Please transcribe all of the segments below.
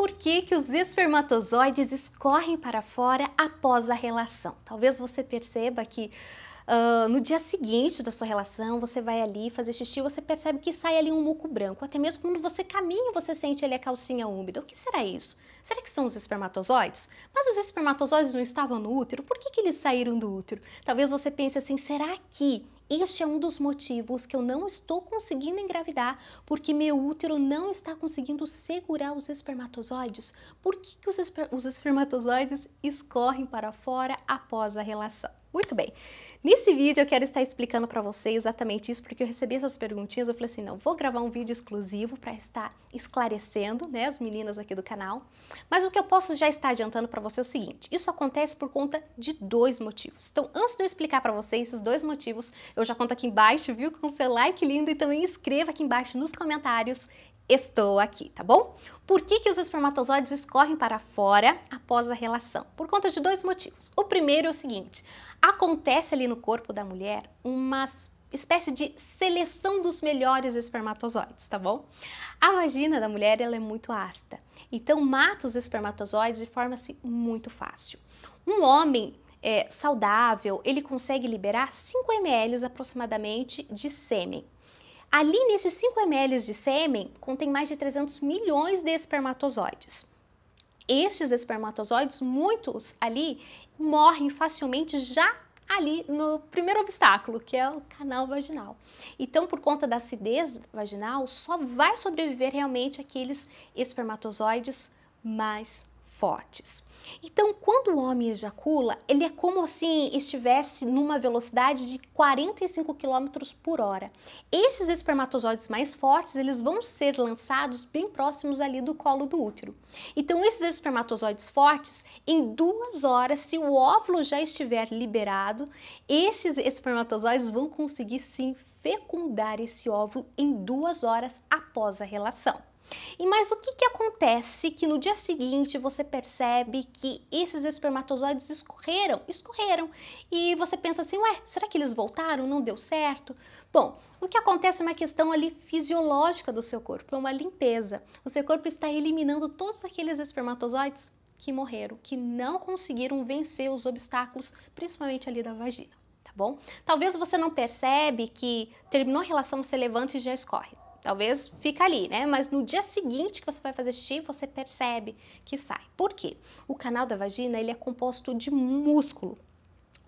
por que, que os espermatozoides escorrem para fora após a relação. Talvez você perceba que uh, no dia seguinte da sua relação, você vai ali fazer xixi, você percebe que sai ali um muco branco. Até mesmo quando você caminha, você sente ali a calcinha úmida. O que será isso? Será que são os espermatozoides? Mas os espermatozoides não estavam no útero? Por que, que eles saíram do útero? Talvez você pense assim, será que este é um dos motivos que eu não estou conseguindo engravidar porque meu útero não está conseguindo segurar os espermatozoides. Por que, que os, esper os espermatozoides escorrem para fora após a relação? Muito bem. Nesse vídeo eu quero estar explicando para você exatamente isso, porque eu recebi essas perguntinhas, eu falei assim, não, vou gravar um vídeo exclusivo para estar esclarecendo, né, as meninas aqui do canal. Mas o que eu posso já estar adiantando para você é o seguinte, isso acontece por conta de dois motivos. Então, antes de eu explicar para você esses dois motivos, eu já conto aqui embaixo, viu? Com seu like lindo e também escreva aqui embaixo nos comentários estou aqui, tá bom? Por que, que os espermatozoides escorrem para fora após a relação? Por conta de dois motivos. O primeiro é o seguinte: acontece ali no corpo da mulher uma espécie de seleção dos melhores espermatozoides, tá bom? A vagina da mulher ela é muito ácida, então mata os espermatozoides de forma assim, muito fácil. Um homem é, saudável, ele consegue liberar 5 ml aproximadamente de sêmen. Ali nesses 5 ml de sêmen contém mais de 300 milhões de espermatozoides. Estes espermatozoides, muitos ali, morrem facilmente já ali no primeiro obstáculo, que é o canal vaginal. Então, por conta da acidez vaginal, só vai sobreviver realmente aqueles espermatozoides mais fortes. Então, quando o homem ejacula, ele é como se estivesse numa velocidade de 45 km por hora. Esses espermatozoides mais fortes, eles vão ser lançados bem próximos ali do colo do útero. Então, esses espermatozoides fortes, em duas horas, se o óvulo já estiver liberado, esses espermatozoides vão conseguir sim fecundar esse óvulo em duas horas após a relação. E mas o que, que acontece que no dia seguinte você percebe que esses espermatozoides escorreram, escorreram, e você pensa assim, ué, será que eles voltaram? Não deu certo? Bom, o que acontece é uma questão ali fisiológica do seu corpo, é uma limpeza. O seu corpo está eliminando todos aqueles espermatozoides que morreram, que não conseguiram vencer os obstáculos, principalmente ali da vagina, tá bom? Talvez você não percebe que terminou a relação, você levanta e já escorre talvez fica ali, né? Mas no dia seguinte que você vai fazer xixi, você percebe que sai. Por quê? O canal da vagina, ele é composto de músculo.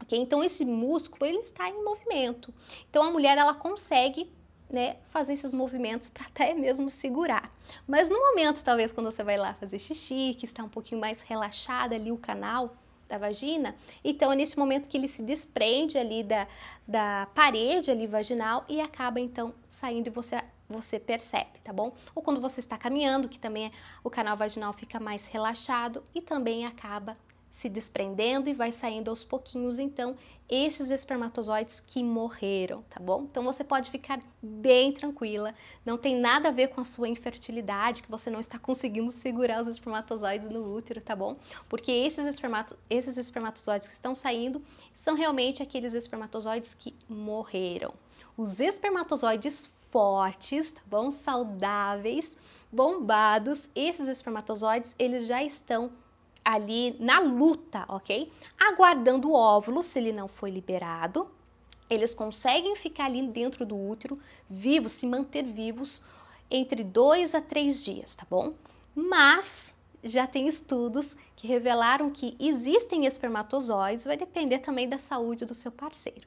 OK? Então esse músculo, ele está em movimento. Então a mulher ela consegue né, fazer esses movimentos para até mesmo segurar. Mas no momento, talvez, quando você vai lá fazer xixi, que está um pouquinho mais relaxada ali o canal, da vagina. Então, é nesse momento que ele se desprende ali da, da parede ali vaginal e acaba então saindo e você você percebe, tá bom? Ou quando você está caminhando, que também é, o canal vaginal fica mais relaxado e também acaba se desprendendo e vai saindo aos pouquinhos, então, esses espermatozoides que morreram, tá bom? Então você pode ficar bem tranquila, não tem nada a ver com a sua infertilidade, que você não está conseguindo segurar os espermatozoides no útero, tá bom? Porque esses, espermato esses espermatozoides que estão saindo são realmente aqueles espermatozoides que morreram. Os espermatozoides fortes, tá bom? Saudáveis, bombados. Esses espermatozoides, eles já estão ali na luta, ok? Aguardando o óvulo, se ele não foi liberado. Eles conseguem ficar ali dentro do útero, vivos, se manter vivos entre dois a três dias, tá bom? Mas já tem estudos que revelaram que existem espermatozoides, vai depender também da saúde do seu parceiro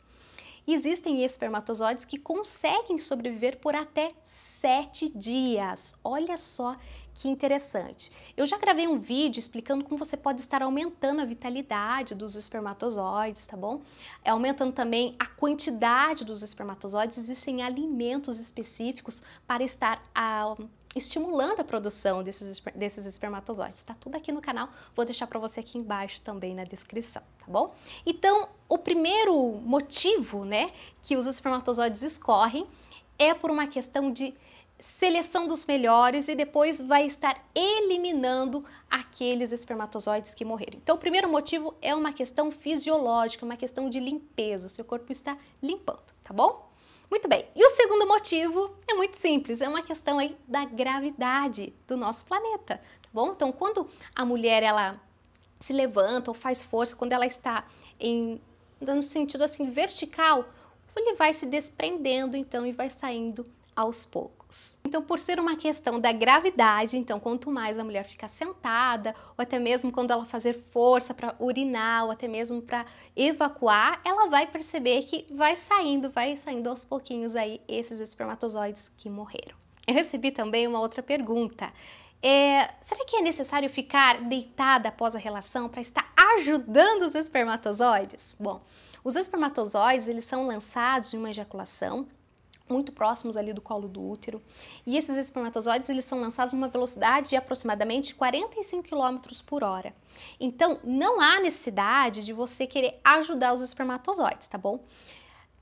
existem espermatozoides que conseguem sobreviver por até sete dias. Olha só que interessante. Eu já gravei um vídeo explicando como você pode estar aumentando a vitalidade dos espermatozoides, tá bom? É, aumentando também a quantidade dos espermatozoides. Existem alimentos específicos para estar a, ah, estimulando a produção desses, desses espermatozoides. Está tudo aqui no canal, vou deixar para você aqui embaixo também na descrição, tá bom? Então, o primeiro motivo, né, que os espermatozoides escorrem é por uma questão de seleção dos melhores e depois vai estar eliminando aqueles espermatozoides que morreram. Então, o primeiro motivo é uma questão fisiológica, uma questão de limpeza, o seu corpo está limpando, tá bom? Muito bem, e o segundo motivo é muito simples, é uma questão aí da gravidade do nosso planeta, tá bom? Então, quando a mulher ela se levanta ou faz força, quando ela está em no sentido assim vertical, ele vai se desprendendo então e vai saindo aos poucos. Então, por ser uma questão da gravidade, então quanto mais a mulher ficar sentada, ou até mesmo quando ela fazer força para urinar, ou até mesmo para evacuar, ela vai perceber que vai saindo, vai saindo aos pouquinhos aí esses espermatozoides que morreram. Eu recebi também uma outra pergunta. É, será que é necessário ficar deitada após a relação para estar ajudando os espermatozoides? Bom, os espermatozoides eles são lançados em uma ejaculação muito próximos ali do colo do útero. E esses espermatozoides, eles são lançados numa velocidade de aproximadamente 45 km por hora. Então, não há necessidade de você querer ajudar os espermatozoides, tá bom?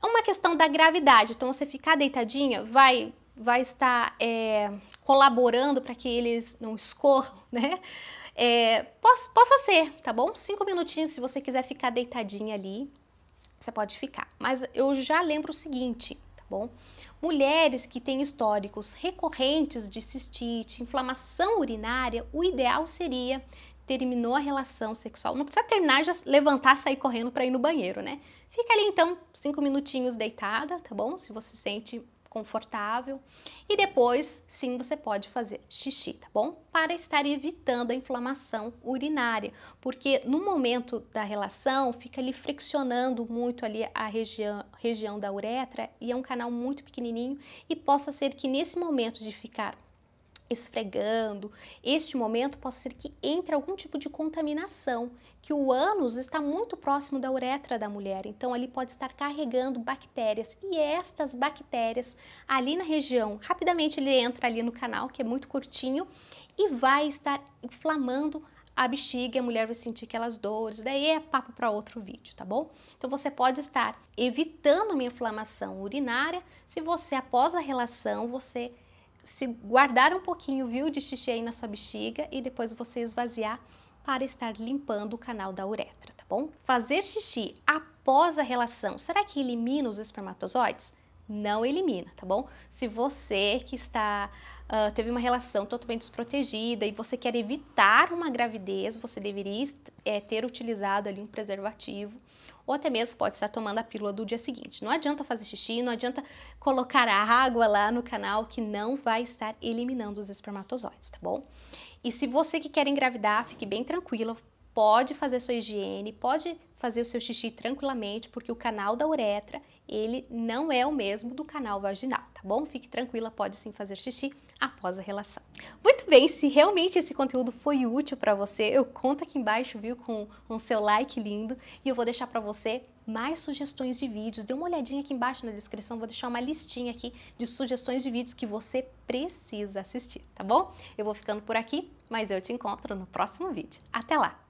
É uma questão da gravidade, então você ficar deitadinha vai, vai estar é, colaborando para que eles não escorram, né? É, possa, possa ser, tá bom? Cinco minutinhos se você quiser ficar deitadinha ali, você pode ficar. Mas eu já lembro o seguinte, bom? Mulheres que têm históricos recorrentes de cistite, inflamação urinária, o ideal seria terminou a relação sexual. Não precisa terminar, já levantar, sair correndo para ir no banheiro, né? Fica ali então cinco minutinhos deitada, tá bom? Se você sente confortável. E depois, sim, você pode fazer xixi, tá bom? Para estar evitando a inflamação urinária, porque no momento da relação fica ali friccionando muito ali a região, região da uretra e é um canal muito pequenininho e possa ser que nesse momento de ficar esfregando, este momento possa ser que entre algum tipo de contaminação, que o ânus está muito próximo da uretra da mulher, então ali pode estar carregando bactérias e estas bactérias ali na região, rapidamente ele entra ali no canal, que é muito curtinho, e vai estar inflamando a bexiga, a mulher vai sentir aquelas dores, daí é papo para outro vídeo, tá bom? Então você pode estar evitando uma inflamação urinária se você após a relação você se guardar um pouquinho, viu, de xixi aí na sua bexiga e depois você esvaziar para estar limpando o canal da uretra, tá bom? Fazer xixi após a relação, será que elimina os espermatozoides? Não elimina, tá bom? Se você que está uh, teve uma relação totalmente desprotegida e você quer evitar uma gravidez, você deveria é, ter utilizado ali um preservativo ou até mesmo pode estar tomando a pílula do dia seguinte. Não adianta fazer xixi, não adianta colocar a água lá no canal que não vai estar eliminando os espermatozoides, tá bom? E se você que quer engravidar, fique bem tranquila, pode fazer sua higiene, pode fazer o seu xixi tranquilamente, porque o canal da uretra, ele não é o mesmo do canal vaginal, tá bom? Fique tranquila, pode sim fazer xixi, após a relação. Muito bem, se realmente esse conteúdo foi útil para você, eu conto aqui embaixo, viu, com o um seu like lindo e eu vou deixar para você mais sugestões de vídeos. Dê uma olhadinha aqui embaixo na descrição, vou deixar uma listinha aqui de sugestões de vídeos que você precisa assistir, tá bom? Eu vou ficando por aqui, mas eu te encontro no próximo vídeo. Até lá!